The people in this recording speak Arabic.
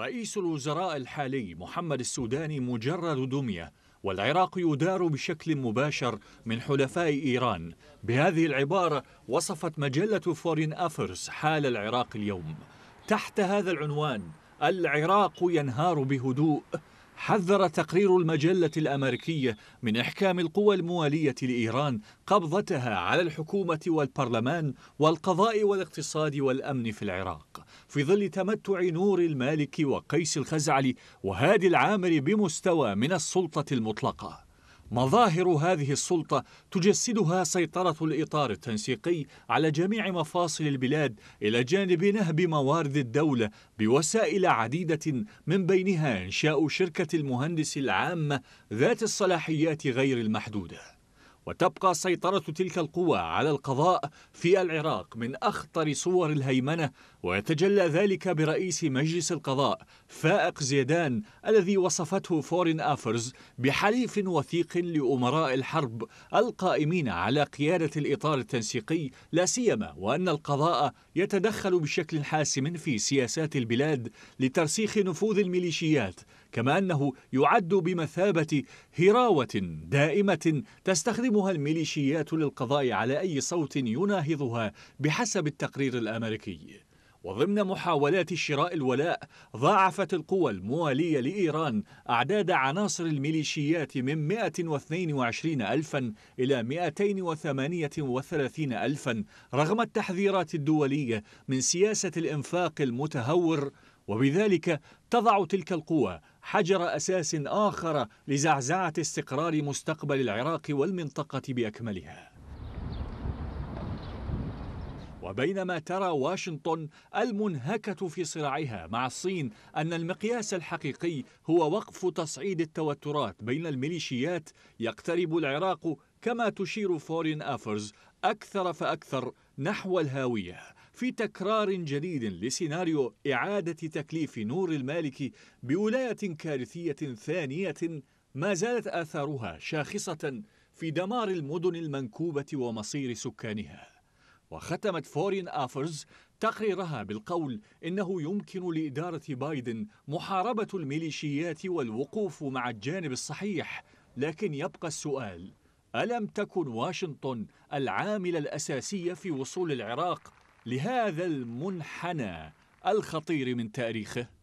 رئيس الوزراء الحالي محمد السوداني مجرد دمية والعراق يدار بشكل مباشر من حلفاء إيران بهذه العبارة وصفت مجلة فورين أفرس حال العراق اليوم تحت هذا العنوان العراق ينهار بهدوء حذر تقرير المجلة الأمريكية من إحكام القوى الموالية لإيران قبضتها على الحكومة والبرلمان والقضاء والاقتصاد والأمن في العراق في ظل تمتع نور المالك وقيس الخزعلي وهادي العامر بمستوى من السلطة المطلقة مظاهر هذه السلطة تجسدها سيطرة الإطار التنسيقي على جميع مفاصل البلاد إلى جانب نهب موارد الدولة بوسائل عديدة من بينها إنشاء شركة المهندس العامة ذات الصلاحيات غير المحدودة وتبقى سيطرة تلك القوى على القضاء في العراق من أخطر صور الهيمنة ويتجلى ذلك برئيس مجلس القضاء فائق زيدان الذي وصفته فورين آفرز بحليف وثيق لأمراء الحرب القائمين على قيادة الإطار التنسيقي لا سيما وأن القضاء يتدخل بشكل حاسم في سياسات البلاد لترسيخ نفوذ الميليشيات كما أنه يعد بمثابة هراوة دائمة تستخدم تستخدمها الميليشيات للقضاء على أي صوت يناهضها بحسب التقرير الأمريكي وضمن محاولات شراء الولاء ضاعفت القوى الموالية لإيران أعداد عناصر الميليشيات من 122 ألفا إلى 238 ألفا رغم التحذيرات الدولية من سياسة الإنفاق المتهور وبذلك تضع تلك القوى حجر أساس آخر لزعزعة استقرار مستقبل العراق والمنطقة بأكملها وبينما ترى واشنطن المنهكة في صراعها مع الصين أن المقياس الحقيقي هو وقف تصعيد التوترات بين الميليشيات يقترب العراق كما تشير فورين آفرز أكثر فأكثر نحو الهاوية في تكرار جديد لسيناريو إعادة تكليف نور المالكي بولاية كارثية ثانية ما زالت آثارها شاخصة في دمار المدن المنكوبة ومصير سكانها وختمت فورين آفرز تقريرها بالقول إنه يمكن لإدارة بايدن محاربة الميليشيات والوقوف مع الجانب الصحيح لكن يبقى السؤال ألم تكن واشنطن العامل الأساسي في وصول العراق لهذا المنحنى الخطير من تاريخه